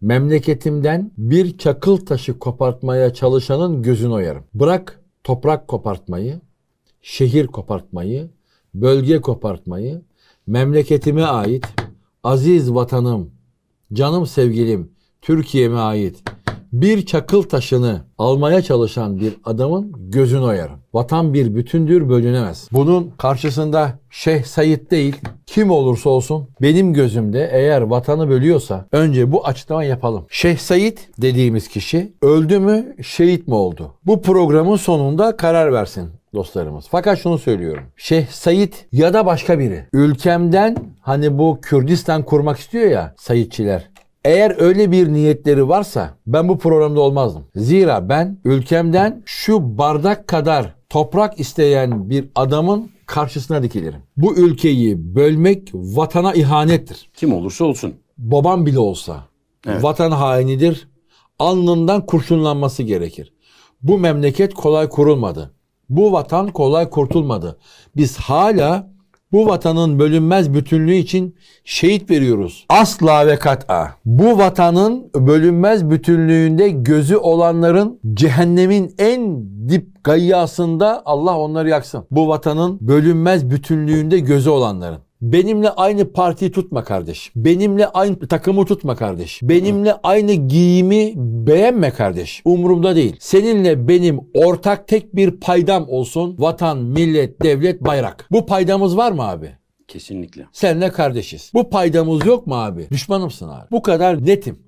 Memleketimden bir çakıl taşı kopartmaya çalışanın gözünü oyarım. Bırak toprak kopartmayı, şehir kopartmayı, bölge kopartmayı, memleketime ait, aziz vatanım, canım sevgilim, Türkiye'me ait bir çakıl taşını almaya çalışan bir adamın gözünü oyarım. Vatan bir bütündür bölünemez. Bunun karşısında Şeyh Said değil kim olursa olsun benim gözümde eğer vatanı bölüyorsa önce bu açıklama yapalım. Şeyh Said dediğimiz kişi öldü mü şehit mi oldu? Bu programın sonunda karar versin dostlarımız. Fakat şunu söylüyorum. Şeyh Said ya da başka biri ülkemden hani bu Kürdistan kurmak istiyor ya Sayitçiler. Eğer öyle bir niyetleri varsa ben bu programda olmazdım. Zira ben ülkemden şu bardak kadar toprak isteyen bir adamın karşısına dikilirim. Bu ülkeyi bölmek vatana ihanettir. Kim olursa olsun. Babam bile olsa evet. vatan hainidir. Alnından kurşunlanması gerekir. Bu memleket kolay kurulmadı. Bu vatan kolay kurtulmadı. Biz hala bu vatanın bölünmez bütünlüğü için şehit veriyoruz. Asla ve kat'a. Bu vatanın bölünmez bütünlüğünde gözü olanların cehennemin en dip gayyasında Allah onları yaksın. Bu vatanın bölünmez bütünlüğünde gözü olanların. Benimle aynı partiyi tutma kardeş. Benimle aynı takımı tutma kardeş. Benimle aynı giyimi beğenme kardeş. Umurumda değil. Seninle benim ortak tek bir paydam olsun. Vatan, millet, devlet, bayrak. Bu paydamız var mı abi? Kesinlikle. Senle kardeşiz. Bu paydamız yok mu abi? Düşmanımsın abi. Bu kadar netim.